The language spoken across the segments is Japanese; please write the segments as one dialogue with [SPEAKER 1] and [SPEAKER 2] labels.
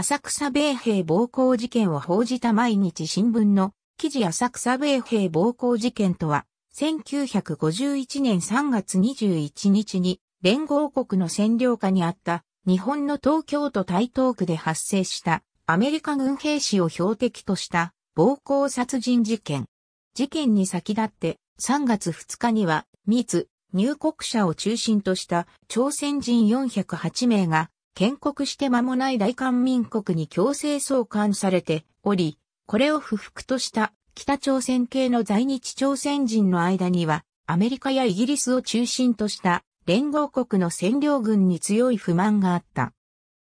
[SPEAKER 1] 浅草米兵暴行事件を報じた毎日新聞の記事浅草米兵暴行事件とは、1951年3月21日に連合国の占領下にあった日本の東京都台東区で発生したアメリカ軍兵士を標的とした暴行殺人事件。事件に先立って3月2日には密入国者を中心とした朝鮮人408名が建国して間もない大韓民国に強制送還されており、これを不服とした北朝鮮系の在日朝鮮人の間には、アメリカやイギリスを中心とした連合国の占領軍に強い不満があった。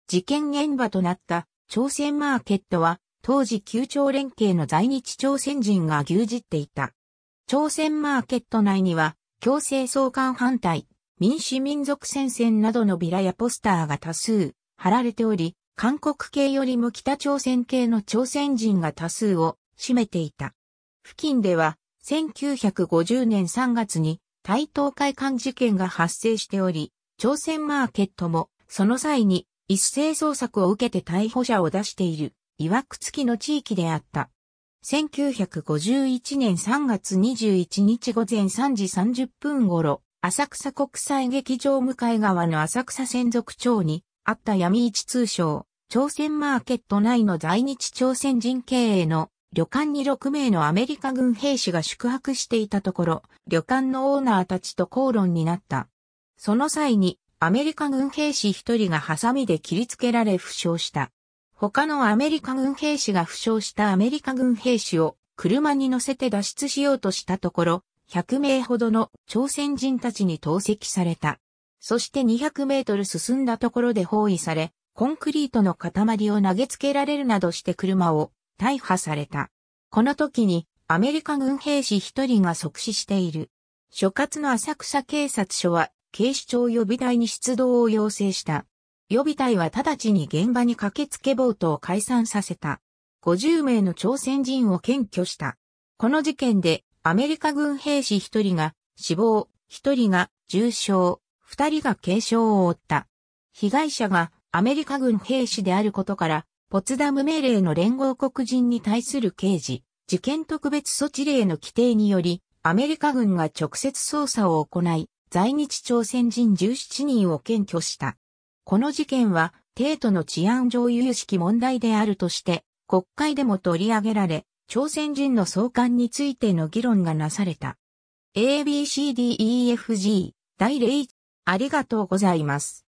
[SPEAKER 1] 事件現場となった朝鮮マーケットは、当時旧朝連携の在日朝鮮人が牛耳っていた。朝鮮マーケット内には、強制送還反対、民主民族戦線などのビラやポスターが多数貼られており、韓国系よりも北朝鮮系の朝鮮人が多数を占めていた。付近では1950年3月に台東会館事件が発生しており、朝鮮マーケットもその際に一斉捜索を受けて逮捕者を出している、岩くつきの地域であった。1951年3月21日午前3時30分頃、浅草国際劇場向かい側の浅草専属町にあった闇市通称、朝鮮マーケット内の在日朝鮮人経営の旅館に6名のアメリカ軍兵士が宿泊していたところ、旅館のオーナーたちと口論になった。その際にアメリカ軍兵士一人がハサミで切りつけられ負傷した。他のアメリカ軍兵士が負傷したアメリカ軍兵士を車に乗せて脱出しようとしたところ、100名ほどの朝鮮人たちに投石された。そして200メートル進んだところで包囲され、コンクリートの塊を投げつけられるなどして車を大破された。この時にアメリカ軍兵士一人が即死している。所轄の浅草警察署は警視庁予備隊に出動を要請した。予備隊は直ちに現場に駆けつけボートを解散させた。50名の朝鮮人を検挙した。この事件でアメリカ軍兵士1人が死亡、1人が重傷、2人が軽傷を負った。被害者がアメリカ軍兵士であることから、ポツダム命令の連合国人に対する刑事、事件特別措置令の規定により、アメリカ軍が直接捜査を行い、在日朝鮮人17人を検挙した。この事件は、帝都の治安上有識問題であるとして、国会でも取り上げられ、朝鮮人の送還についての議論がなされた。ABCDEFG 第0ありがとうございます。